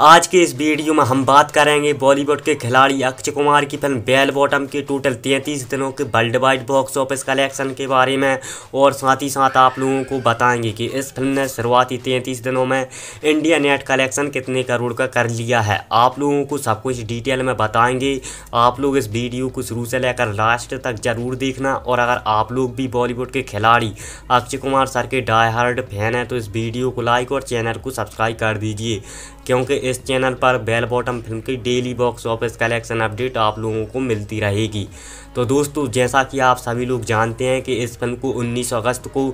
आज के इस वीडियो में हम बात करेंगे बॉलीवुड के खिलाड़ी अक्षय कुमार की फिल्म बेल बॉटम के टोटल 33 दिनों के world wide box office collection के बारे में और साथ ही साथ आप लोगों को बताएंगे कि इस फिल्म ने शुरुआती 33 दिनों में इंडिया नेट कलेक्शन कितने करोड़ का कर लिया है आप लोगों को सब कुछ डिटेल में बताएंगे आप लोग इस वीडियो को शुरू से लेकर लास्ट तक ज़रूर देखना और अगर आप लोग भी बॉलीवुड के खिलाड़ी अक्षय कुमार सर के डाई हार्ड फैन हैं तो इस वीडियो को लाइक और चैनल को सब्सक्राइब कर दीजिए क्योंकि इस चैनल पर बेल बॉटम फिल्म की daily box office collection update आप लोगों को मिलती रहेगी तो दोस्तों जैसा कि आप सभी लोग जानते हैं कि इस फिल्म को 19 अगस्त को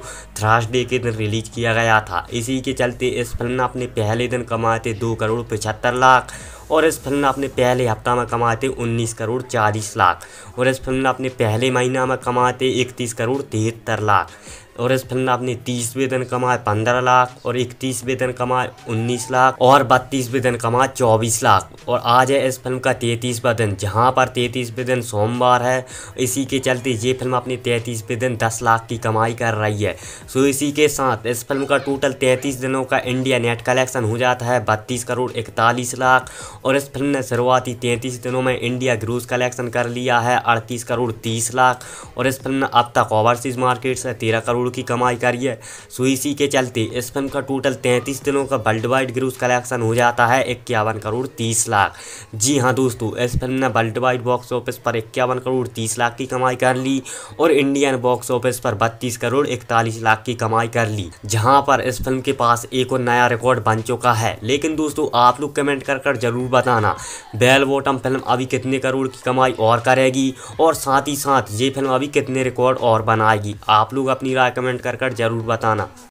डे के दिन रिलीज़ किया गया था इसी के चलते इस फिल्म ने अपने पहले दिन कमाए थे दो करोड़ पचहत्तर लाख और इस फिल्म ने अपने पहले हफ्ता में कमाते उन्नीस करोड़ चालीस लाख और इस फिल्म ने अपने पहले महीना में कमाते इकतीस करोड़ तिहत्तर लाख और इस फिल्म ने अपने तीसवें दिन कमाए पंद्रह लाख और इकतीसवें दिन कमाए उन्नीस लाख और बत्तीसवें दिन कमाए चौबीस लाख और आज है इस फिल्म का तैतीसवा दिन जहाँ पर तैतीसवें दिन सोमवार है इसी के चलते ये फिल्म अपने तैतीसवें दिन दस लाख की कमाई कर रही है सो इसी के साथ इस फिल्म का टोटल तैंतीस दिनों का इंडिया नेट कलेक्शन हो जाता है बत्तीस करोड़ इकतालीस लाख और इस फिल्म ने शुरुआती तैंतीस दिनों में इंडिया ग्रूज कलेक्शन कर लिया है अड़तीस करोड़ तीस लाख और इस फिल्म ने अब तक ओवरसीज मार्केट से तेरह करोड़ की कमाई करी है सुईसी के चलते इस फिल्म का टोटल तैंतीस दिनों का वर्ल्ड वाइड ग्रूज कलेक्शन हो जाता है इक्यावन करोड़ तीस लाख जी हाँ दोस्तों इस फिल्म ने वर्ल्ड वाइड बॉक्स ऑफिस पर इक्यावन करोड़ तीस लाख की कमाई कर ली और इंडियन बॉक्स ऑफिस पर बत्तीस करोड़ इकतालीस लाख की कमाई कर ली जहाँ पर इस फिल्म के पास एक और नया रिकॉर्ड बन चुका है लेकिन दोस्तों आप लोग कमेंट कर कर जरूर बताना बेल बॉटम फिल्म अभी कितने करोड़ की कमाई और करेगी और साथ ही साथ ये फिल्म अभी कितने रिकॉर्ड और बनाएगी आप लोग अपनी राय कमेंट कर कर जरूर बताना